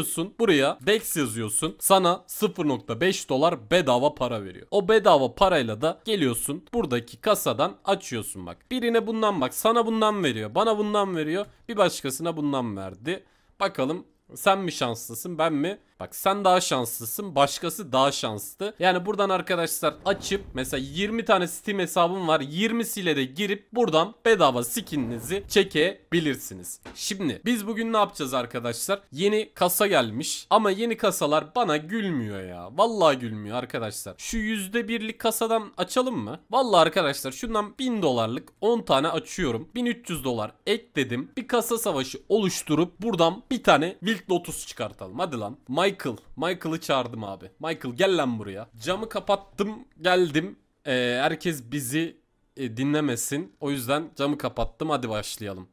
geliyorsun buraya Dex yazıyorsun. Sana 0.5 dolar bedava para veriyor. O bedava parayla da geliyorsun buradaki kasadan açıyorsun bak. Birine bundan bak sana bundan veriyor bana bundan veriyor bir başkasına bundan verdi. Bakalım sen mi şanslısın ben mi? Bak sen daha şanslısın. Başkası daha şanslı. Yani buradan arkadaşlar açıp mesela 20 tane Steam hesabım var. 20'siyle de girip buradan bedava skininizi çekebilirsiniz. Şimdi biz bugün ne yapacağız arkadaşlar? Yeni kasa gelmiş. Ama yeni kasalar bana gülmüyor ya. Vallahi gülmüyor arkadaşlar. Şu %1'lik kasadan açalım mı? Vallahi arkadaşlar şundan 1000 dolarlık 10 tane açıyorum. 1300 dolar ekledim. Bir kasa savaşı oluşturup buradan bir tane Wild Lotus çıkartalım. Hadi lan. My Michael. Michael'ı çağırdım abi. Michael gel lan buraya. Camı kapattım geldim. Ee, herkes bizi e, dinlemesin. O yüzden camı kapattım. Hadi başlayalım.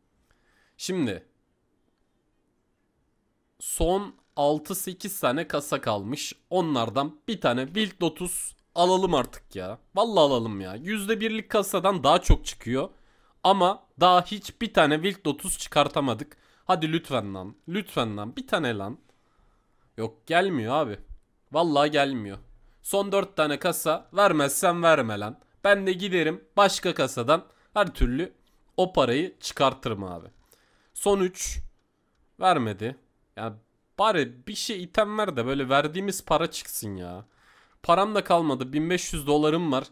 Şimdi. Son 6-8 tane kasa kalmış. Onlardan bir tane Wild Lotus alalım artık ya. Vallahi alalım ya. %1'lik kasadan daha çok çıkıyor. Ama daha hiç bir tane Wild Lotus çıkartamadık. Hadi lütfen lan. Lütfen lan. Bir tane lan. Yok gelmiyor abi. Vallahi gelmiyor. Son 4 tane kasa vermezsen verme lan. Ben de giderim başka kasadan her türlü o parayı çıkartırım abi. Son 3 vermedi. Ya bari bir şey item ver de böyle verdiğimiz para çıksın ya. Param da kalmadı. 1500 dolarım var.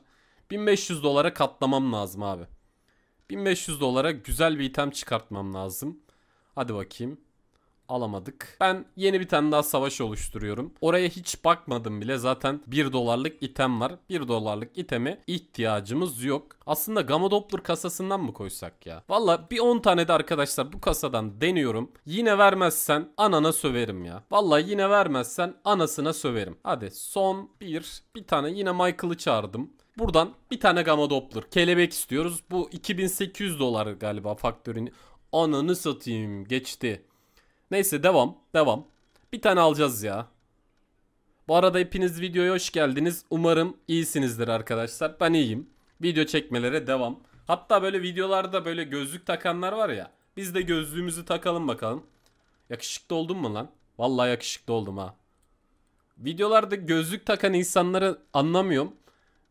1500 dolara katlamam lazım abi. 1500 dolara güzel bir item çıkartmam lazım. Hadi bakayım alamadık. Ben yeni bir tane daha savaş oluşturuyorum. Oraya hiç bakmadım bile. Zaten 1 dolarlık item var. 1 dolarlık iteme ihtiyacımız yok. Aslında Gamma Doppler kasasından mı koysak ya? Valla bir 10 tane de arkadaşlar bu kasadan deniyorum. Yine vermezsen anana söverim ya. Valla yine vermezsen anasına söverim. Hadi son bir. Bir tane yine Michael'ı çağırdım. Buradan bir tane Gamma Doppler. Kelebek istiyoruz. Bu 2800 dolar galiba faktörünü. Ananı satayım geçti. Neyse devam. Devam. Bir tane alacağız ya. Bu arada hepiniz videoya hoş geldiniz. Umarım iyisinizdir arkadaşlar. Ben iyiyim. Video çekmelere devam. Hatta böyle videolarda böyle gözlük takanlar var ya. Biz de gözlüğümüzü takalım bakalım. Yakışıklı oldum mu lan? Vallahi yakışıklı oldum ha. Videolarda gözlük takan insanları anlamıyorum.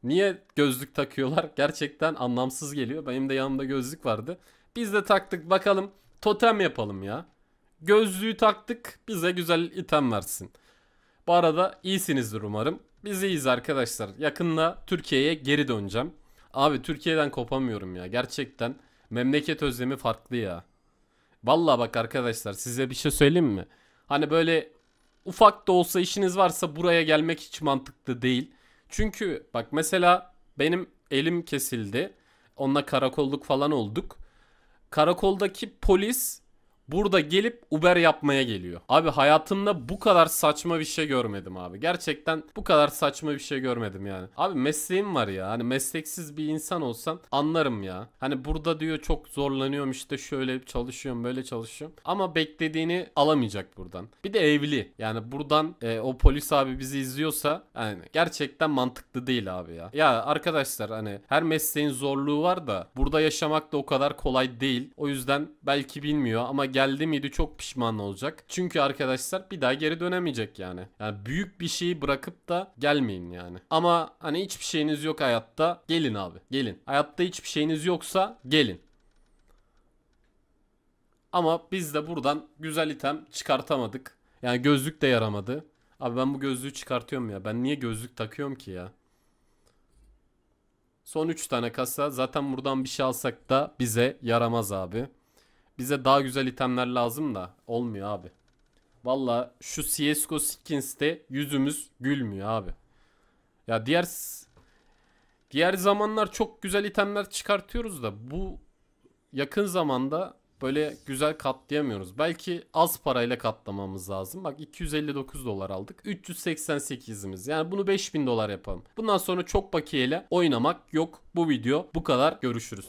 Niye gözlük takıyorlar? Gerçekten anlamsız geliyor. Benim de yanımda gözlük vardı. Biz de taktık bakalım. Totem yapalım ya. Gözlüğü taktık bize güzel item versin. Bu arada iyisinizdir umarım. Biz iyiyiz arkadaşlar. Yakında Türkiye'ye geri döneceğim. Abi Türkiye'den kopamıyorum ya. Gerçekten memleket özlemi farklı ya. Valla bak arkadaşlar size bir şey söyleyeyim mi? Hani böyle ufak da olsa işiniz varsa buraya gelmek hiç mantıklı değil. Çünkü bak mesela benim elim kesildi. Onunla karakolluk falan olduk. Karakoldaki polis Burada gelip Uber yapmaya geliyor. Abi hayatımda bu kadar saçma bir şey görmedim abi. Gerçekten bu kadar saçma bir şey görmedim yani. Abi mesleğim var ya. Hani mesleksiz bir insan olsam anlarım ya. Hani burada diyor çok zorlanıyorum işte şöyle çalışıyorum böyle çalışıyorum. Ama beklediğini alamayacak buradan. Bir de evli. Yani buradan e, o polis abi bizi izliyorsa yani gerçekten mantıklı değil abi ya. Ya arkadaşlar hani her mesleğin zorluğu var da burada yaşamak da o kadar kolay değil. O yüzden belki bilmiyor ama geldi miydi çok pişman olacak. Çünkü arkadaşlar bir daha geri dönemeyecek yani. Yani büyük bir şeyi bırakıp da gelmeyin yani. Ama hani hiçbir şeyiniz yok hayatta. Gelin abi gelin. Hayatta hiçbir şeyiniz yoksa gelin. Ama biz de buradan güzel item çıkartamadık. Yani gözlük de yaramadı. Abi ben bu gözlüğü çıkartıyorum ya. Ben niye gözlük takıyorum ki ya? Son 3 tane kasa. Zaten buradan bir şey alsak da bize yaramaz abi. Bize daha güzel itemler lazım da olmuyor abi. Valla şu CSGO skins'te yüzümüz gülmüyor abi. Ya diğer diğer zamanlar çok güzel itemler çıkartıyoruz da bu yakın zamanda böyle güzel katlayamıyoruz. Belki az parayla katlamamız lazım. Bak 259 dolar aldık. 388'imiz. Yani bunu 5000 dolar yapalım. Bundan sonra çok bakiyeyle oynamak yok. Bu video bu kadar. Görüşürüz.